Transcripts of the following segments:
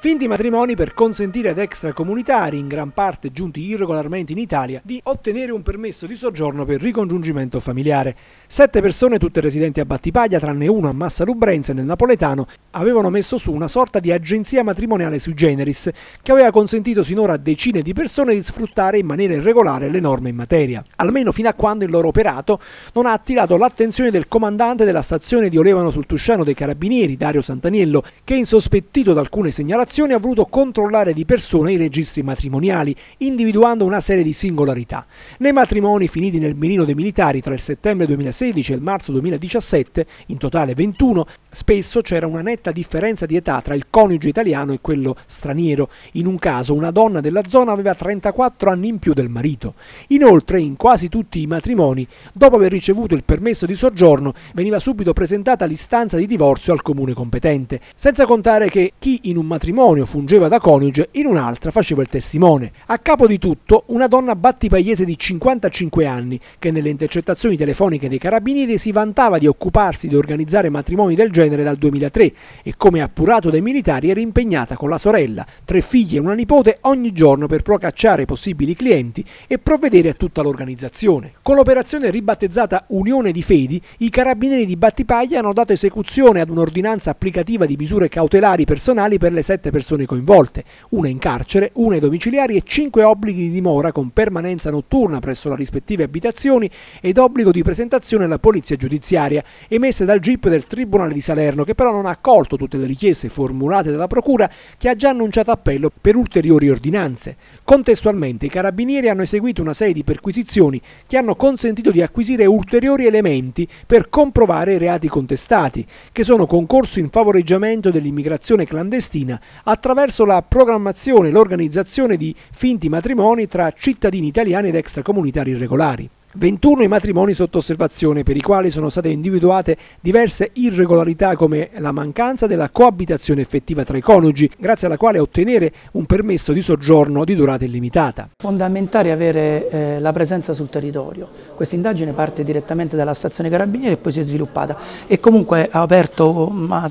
Finti matrimoni per consentire ad extracomunitari, in gran parte giunti irregolarmente in Italia, di ottenere un permesso di soggiorno per ricongiungimento familiare. Sette persone, tutte residenti a Battipaglia, tranne uno a Massa Lubrense nel napoletano, avevano messo su una sorta di agenzia matrimoniale sui generis, che aveva consentito sinora a decine di persone di sfruttare in maniera irregolare le norme in materia, almeno fino a quando il loro operato non ha attirato l'attenzione del comandante della stazione di Olevano sul Tusciano dei Carabinieri, Dario Santaniello, che, insospettito da alcune segnalazioni, Cassazione ha voluto controllare di persona i registri matrimoniali, individuando una serie di singolarità. Nei matrimoni finiti nel mirino dei militari tra il settembre 2016 e il marzo 2017, in totale 21, Spesso c'era una netta differenza di età tra il coniuge italiano e quello straniero. In un caso una donna della zona aveva 34 anni in più del marito. Inoltre, in quasi tutti i matrimoni, dopo aver ricevuto il permesso di soggiorno, veniva subito presentata l'istanza di divorzio al comune competente, senza contare che chi in un matrimonio fungeva da coniuge, in un'altra faceva il testimone. A capo di tutto, una donna battipagliese di 55 anni, che nelle intercettazioni telefoniche dei carabinieri si vantava di occuparsi di organizzare matrimoni del genere genere dal 2003 e come appurato dai militari era impegnata con la sorella, tre figli e una nipote ogni giorno per procacciare possibili clienti e provvedere a tutta l'organizzazione. Con l'operazione ribattezzata Unione di Fedi, i carabinieri di Battipaglia hanno dato esecuzione ad un'ordinanza applicativa di misure cautelari personali per le sette persone coinvolte, una in carcere, una ai domiciliari e cinque obblighi di dimora con permanenza notturna presso le rispettive abitazioni ed obbligo di presentazione alla polizia giudiziaria emesse dal GIP del Tribunale di Salerno, che però non ha accolto tutte le richieste formulate dalla Procura, che ha già annunciato appello per ulteriori ordinanze. Contestualmente i carabinieri hanno eseguito una serie di perquisizioni che hanno consentito di acquisire ulteriori elementi per comprovare i reati contestati, che sono concorso in favoreggiamento dell'immigrazione clandestina attraverso la programmazione e l'organizzazione di finti matrimoni tra cittadini italiani ed extracomunitari irregolari. 21 i matrimoni sotto osservazione per i quali sono state individuate diverse irregolarità come la mancanza della coabitazione effettiva tra i coniugi, grazie alla quale ottenere un permesso di soggiorno di durata illimitata. Fondamentale avere eh, la presenza sul territorio. Questa indagine parte direttamente dalla stazione Carabinieri e poi si è sviluppata e comunque ha aperto, ha,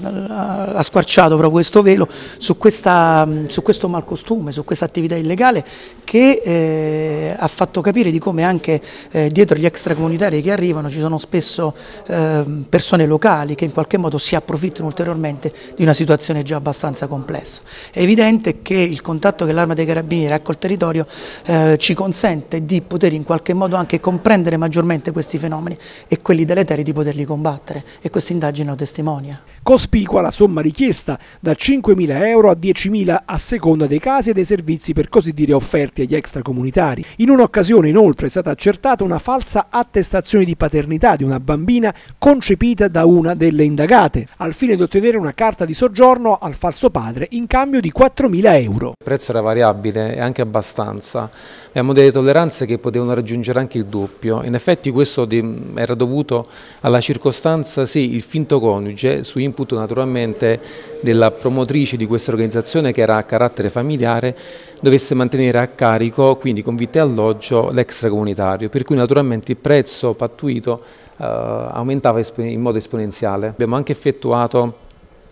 ha squarciato proprio questo velo su, questa, su questo malcostume, su questa attività illegale che eh, ha fatto capire di come anche eh, dietro gli extracomunitari che arrivano ci sono spesso eh, persone locali che in qualche modo si approfittano ulteriormente di una situazione già abbastanza complessa. È evidente che il contatto che l'Arma dei Carabinieri ha col territorio eh, ci consente di poter in qualche modo anche comprendere maggiormente questi fenomeni e quelli deleteri di poterli combattere e questa indagine lo testimonia. Cospicua la somma richiesta da 5.000 euro a 10.000 a seconda dei casi e dei servizi per così dire offerti agli extracomunitari. In un'occasione inoltre è stata accertata una una falsa attestazione di paternità di una bambina concepita da una delle indagate, al fine di ottenere una carta di soggiorno al falso padre in cambio di 4.000 euro. Il prezzo era variabile e anche abbastanza. Abbiamo delle tolleranze che potevano raggiungere anche il doppio. In effetti questo era dovuto alla circostanza, sì, il finto coniuge, su input naturalmente della promotrice di questa organizzazione che era a carattere familiare dovesse mantenere a carico, quindi con vitto e alloggio, l'extracomunitario, per cui naturalmente il prezzo pattuito eh, aumentava in modo esponenziale. Abbiamo anche effettuato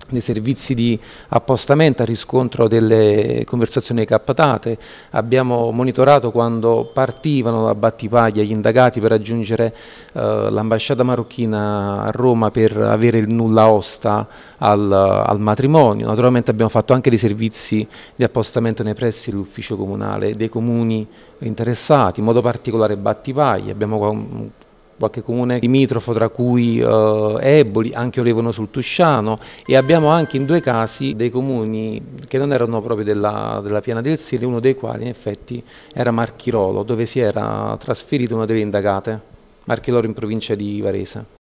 nei servizi di appostamento a riscontro delle conversazioni captate, abbiamo monitorato quando partivano da Battipaglia gli indagati per raggiungere eh, l'ambasciata marocchina a Roma per avere il nulla osta al, al, matrimonio, naturalmente abbiamo fatto anche dei servizi di appostamento nei pressi dell'ufficio comunale dei comuni interessati, in modo particolare Battipaglia, abbiamo qualche comune limitrofo tra cui eh, Eboli, anche Olevono sul Tusciano e abbiamo anche in due casi dei comuni che non erano proprio della, della piana del Sile, uno dei quali in effetti era Marchirolo dove si era trasferita una delle indagate, Marchirolo in provincia di Varese.